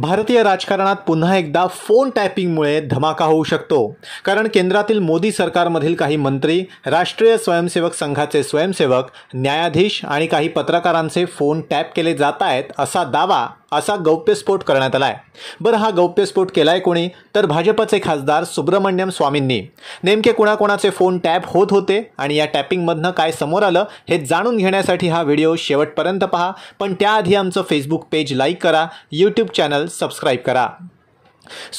भारतीय राजकारणात पुन्हा एकदा फोन टॅपिंगमुळे धमाका होऊ शकतो कारण केंद्रातील मोदी सरकारमधील काही मंत्री राष्ट्रीय स्वयंसेवक संघाचे स्वयंसेवक न्यायाधीश आणि काही पत्रकारांचे फोन टॅप केले जात आहेत असा दावा असा गौप्यस्फोट करण्यात आला आहे बरं हा गौप्यस्फोट केला आहे कोणी तर भाजपचे खासदार सुब्रमण्यम स्वामींनी नेमके कुणाकोणाचे फोन टॅप होत होते आणि या टॅपिंगमधनं काय समोर आलं हे जाणून घेण्यासाठी हा व्हिडिओ शेवटपर्यंत पहा पण त्याआधी आमचं फेसबुक पेज लाईक करा यूट्यूब चॅनल सबस्क्राईब करा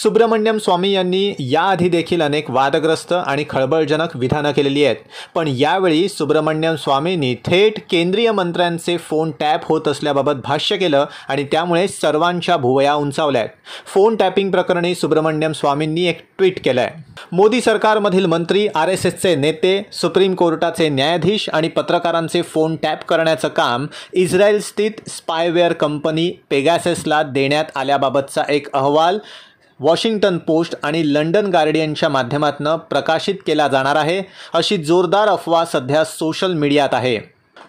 सुब्रमण्यम स्वामी यांनी याआधी देखील अनेक वादग्रस्त आणि खळबळजनक विधानं केलेली आहेत पण यावेळी सुब्रमण्यम स्वामींनी थेट केंद्रीय मंत्र्यांचे फोन टॅप होत असल्याबाबत भाष्य केलं आणि त्यामुळे सर्वांच्या भुवया उंचावल्या आहेत फोन टॅपिंग प्रकरणी सुब्रमण्यम स्वामींनी एक ट्विट केलं आहे मोदी सरकारमधील मंत्री आर एस एसचे नेते सुप्रीम कोर्टाचे न्यायाधीश आणि पत्रकारांचे फोन टॅप करण्याचं काम इस्रायल स्थित स्पायवेअर कंपनी पेगॅसेसला देण्यात आल्याबाबतचा एक अहवाल वॉशिंग्टन पोस्ट आणि लंडन गार्डियनच्या माध्यमातून प्रकाशित केला जाणार आहे अशी जोरदार अफवा सध्या सोशल मीडियात आहे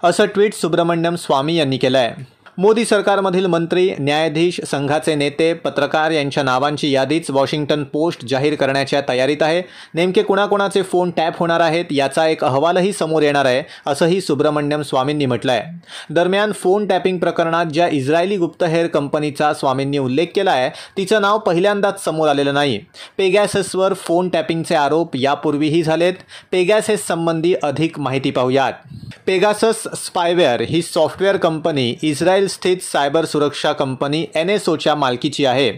असं ट्विट सुब्रमण्यम स्वामी यांनी केलं आहे मोदी सरकारमधील मंत्री न्यायाधीश संघाचे नेते पत्रकार यांच्या नावांची यादीच वॉशिंग्टन पोस्ट जाहीर करण्याच्या तयारीत आहे नेमके कुणाकुणाचे फोन टॅप होणार आहेत याचा एक अहवालही समोर येणार आहे असंही सुब्रमण्यम स्वामींनी म्हटलं आहे दरम्यान फोन टॅपिंग प्रकरणात ज्या इस्रायली गुप्तहेर कंपनीचा स्वामींनी उल्लेख केला आहे तिचं नाव पहिल्यांदाच समोर आलेलं नाही पेगॅसेसवर फोन टॅपिंगचे आरोप यापूर्वीही झालेत पेगॅसेस संबंधी अधिक माहिती पाहूयात पेगासस स्पायवेअर ही सॉफ्टवेअर कंपनी इस्रायल स्थित सायबर सुरक्षा कंपनी एन एस ओच्या मालकीची आहे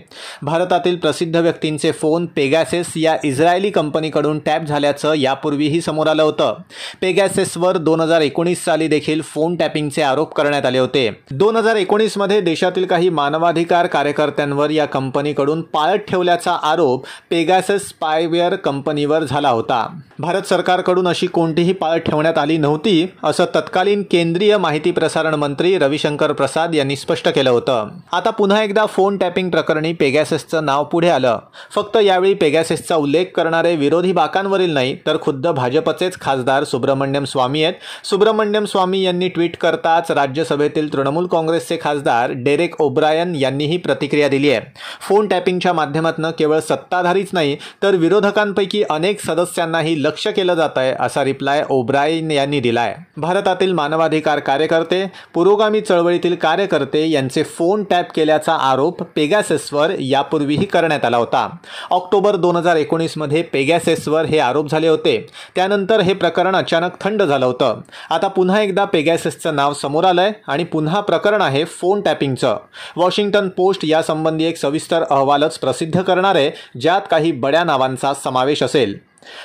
भारतातील प्रसिद्ध व्यक्तींचे फोन पेगॅसेस या इस्रायली कंपनीकडून टॅप झाल्याचं यापूर्वीही समोर आलं होतं पेगॅसेसवर दोन हजार एकोणीस साली देखील फोन टॅपिंगचे आरोप करण्यात आले होते दोन हजार एकोणीसमध्ये देशातील काही मानवाधिकार कार्यकर्त्यांवर या कंपनीकडून पाळत ठेवल्याचा आरोप पेगॅसेस स्पायवेअर कंपनीवर झाला होता भारत सरकारकडून अशी कोणतीही पाळत ठेवण्यात आली नव्हती असं तत्कालीन केंद्रीय माहिती प्रसारण मंत्री रविशंकर प्रसाद यांनी स्पष्ट केलं होतं आता पुन्हा एकदा फोन टॅपिंग प्रकरणी पेगॅसेसचं नाव पुढे आलं फक्त यावेळी पेगॅसेसचा उल्लेख करणारे विरोधी बाकांवरील नाही तर खुद्द भाजपचेच खासदार सुब्रमण्यम स्वामी आहेत सुब्रमण्यम स्वामी यांनी ट्विट करताच राज्यसभेतील तृणमूल काँग्रेसचे खासदार डेरेक ओब्रायन यांनीही प्रतिक्रिया दिली आहे फोन टॅपिंगच्या माध्यमातून केवळ सत्ताधारीच नाही तर विरोधकांपैकी अनेक सदस्यांनाही लक्ष केलं जात आहे असा रिप्लाय ओब्रायन यांनी दिलाय भारतातील मानवाधिकार कार्यकर्ते पुरोगामी चळवळीतील कार्यकर्ते यांचे फोन टॅप केल्याचा आरोप पेगॅसेसवर यापूर्वीही करण्यात आला होता ऑक्टोबर दोन हजार एकोणीसमध्ये पेगॅसेसवर हे आरोप झाले होते त्यानंतर हे प्रकरण अचानक थंड झालं होतं आता पुन्हा एकदा पेगॅसेसचं नाव समोर आलंय आणि पुन्हा प्रकरण आहे फोन टॅपिंगचं वॉशिंग्टन पोस्ट यासंबंधी एक सविस्तर अहवालच प्रसिद्ध करणार आहे ज्यात काही बड्या नावांचा समावेश असेल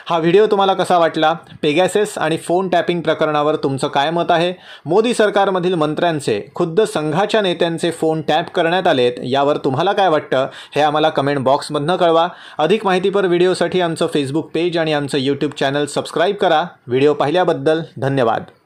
हा व्हिडिओ तुम्हाला कसा वाटला पेगॅसेस आणि फोन टॅपिंग प्रकरणावर तुमचं काय मत आहे मोदी सरकारमधील मंत्र्यांचे खुद्द संघाच्या नेत्यांचे फोन टॅप करण्यात आलेत यावर तुम्हाला काय वाटतं हे आम्हाला कमेंट बॉक्समधनं कळवा अधिक माहितीपर व्हिडिओसाठी आमचं फेसबुक पेज आणि आमचं यूट्यूब चॅनल सबस्क्राईब करा व्हिडिओ पाहिल्याबद्दल धन्यवाद